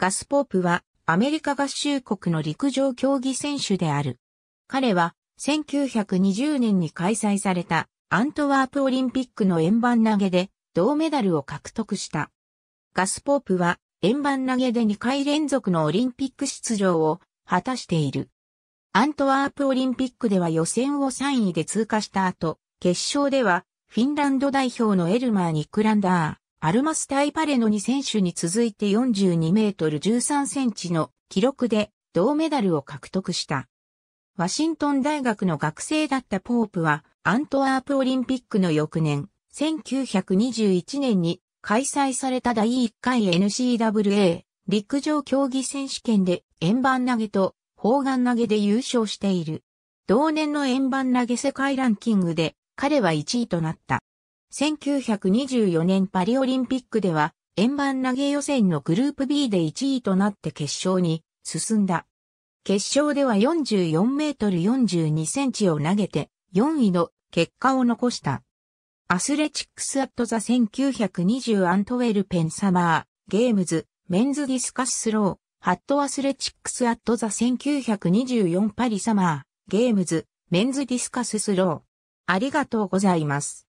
ガスポープはアメリカ合衆国の陸上競技選手である。彼は1920年に開催されたアントワープオリンピックの円盤投げで銅メダルを獲得した。ガスポープは円盤投げで2回連続のオリンピック出場を果たしている。アントワープオリンピックでは予選を3位で通過した後、決勝ではフィンランド代表のエルマー・ニックランダー、アルマスタイパレの2選手に続いて42メートル13センチの記録で銅メダルを獲得した。ワシントン大学の学生だったポープはアントワープオリンピックの翌年、1921年に開催された第1回 NCWA 陸上競技選手権で円盤投げと砲丸投げで優勝している。同年の円盤投げ世界ランキングで彼は1位となった。1924年パリオリンピックでは、円盤投げ予選のグループ B で1位となって決勝に進んだ。決勝では44メートル42センチを投げて4位の結果を残した。アスレチックスアットザ1920アントウェルペンサマー、ゲームズ、メンズディスカススロー、ハットアスレチックスアットザ1924パリサマー、ゲームズ、メンズディスカススロー。ありがとうございます。